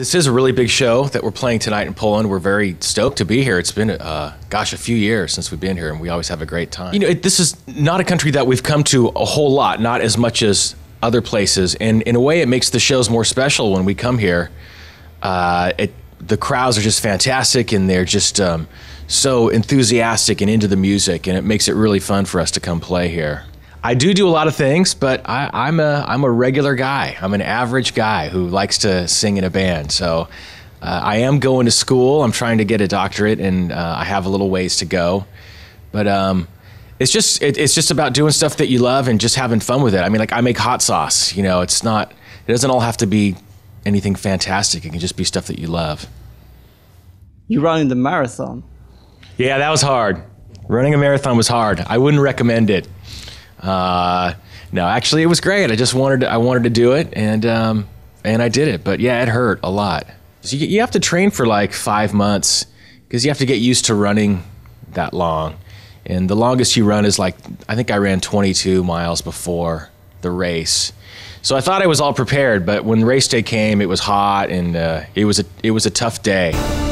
This is a really big show that we're playing tonight in Poland. We're very stoked to be here. It's been, uh, gosh, a few years since we've been here, and we always have a great time. You know, it, this is not a country that we've come to a whole lot, not as much as other places, and in a way, it makes the shows more special when we come here. Uh, it, the crowds are just fantastic, and they're just um, so enthusiastic and into the music, and it makes it really fun for us to come play here. I do do a lot of things, but I, am a I'm a regular guy. I'm an average guy who likes to sing in a band. So uh, I am going to school. I'm trying to get a doctorate, and uh, I have a little ways to go. But um, it's just it, it's just about doing stuff that you love and just having fun with it. I mean, like I make hot sauce. You know, it's not it doesn't all have to be anything fantastic. It can just be stuff that you love. You running the marathon? Yeah, that was hard. Running a marathon was hard. I wouldn't recommend it. Uh, no, actually, it was great. I just wanted to, I wanted to do it, and um, and I did it. But yeah, it hurt a lot. So you, you have to train for like five months because you have to get used to running that long. And the longest you run is like I think I ran 22 miles before the race. So I thought I was all prepared, but when race day came, it was hot and uh, it was a it was a tough day.